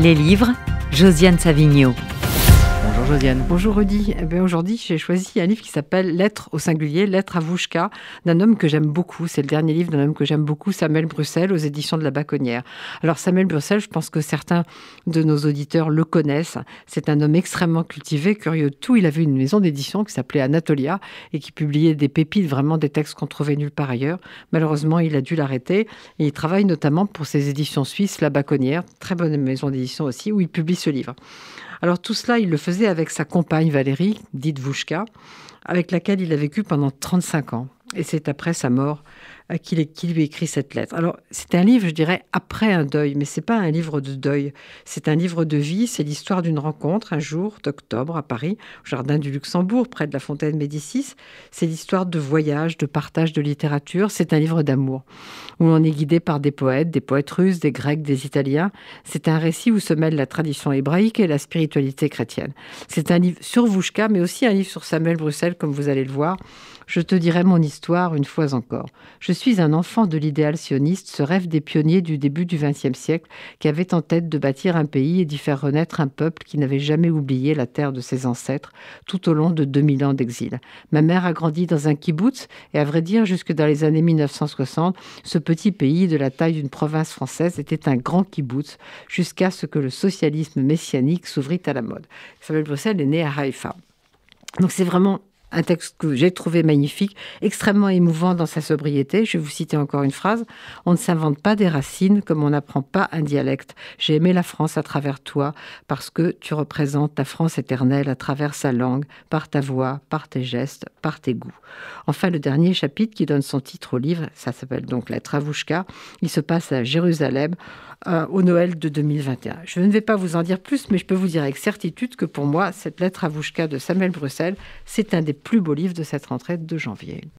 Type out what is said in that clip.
Les livres, Josiane Savigno. Bonjour Rudy. Eh ben, aujourd'hui, j'ai choisi un livre qui s'appelle Lettres au singulier, lettres à Vouchka, d'un homme que j'aime beaucoup. C'est le dernier livre d'un homme que j'aime beaucoup, Samuel Bruxelles, aux éditions de la Baconnière. Alors Samuel Bruxelles, je pense que certains de nos auditeurs le connaissent. C'est un homme extrêmement cultivé, curieux de tout. Il avait une maison d'édition qui s'appelait Anatolia et qui publiait des pépites, vraiment des textes qu'on trouvait nulle part ailleurs. Malheureusement, il a dû l'arrêter il travaille notamment pour ses éditions suisses, la Baconnière, très bonne maison d'édition aussi, où il publie ce livre. Alors tout cela, il le faisait avec sa compagne Valérie, dite Vouchka, avec laquelle il a vécu pendant 35 ans. Et c'est après sa mort qui, qui lui écrit cette lettre. Alors, c'est un livre, je dirais, après un deuil, mais c'est pas un livre de deuil. C'est un livre de vie. C'est l'histoire d'une rencontre un jour d'octobre à Paris, au jardin du Luxembourg, près de la fontaine Médicis. C'est l'histoire de voyage, de partage de littérature. C'est un livre d'amour où on est guidé par des poètes, des poètes russes, des Grecs, des Italiens. C'est un récit où se mêlent la tradition hébraïque et la spiritualité chrétienne. C'est un livre sur Vouchka, mais aussi un livre sur Samuel Bruxelles, comme vous allez le voir. Je te dirai mon histoire une fois encore. Je suis un enfant de l'idéal sioniste, ce rêve des pionniers du début du XXe siècle qui avait en tête de bâtir un pays et d'y faire renaître un peuple qui n'avait jamais oublié la terre de ses ancêtres tout au long de 2000 ans d'exil. Ma mère a grandi dans un kibbutz et à vrai dire jusque dans les années 1960, ce petit pays de la taille d'une province française était un grand kibbutz jusqu'à ce que le socialisme messianique s'ouvrit à la mode. Samuel Bruxelles est né à Haïfa. Donc c'est vraiment un texte que j'ai trouvé magnifique, extrêmement émouvant dans sa sobriété. Je vais vous citer encore une phrase. On ne s'invente pas des racines comme on n'apprend pas un dialecte. J'ai aimé la France à travers toi parce que tu représentes ta France éternelle à travers sa langue, par ta voix, par tes gestes, par tes goûts. Enfin, le dernier chapitre qui donne son titre au livre, ça s'appelle donc La Travouchka, il se passe à Jérusalem euh, au Noël de 2021. Je ne vais pas vous en dire plus, mais je peux vous dire avec certitude que pour moi, cette lettre à Vouchka de Samuel Bruxelles, c'est un des plus beau livre de cette rentrée de janvier.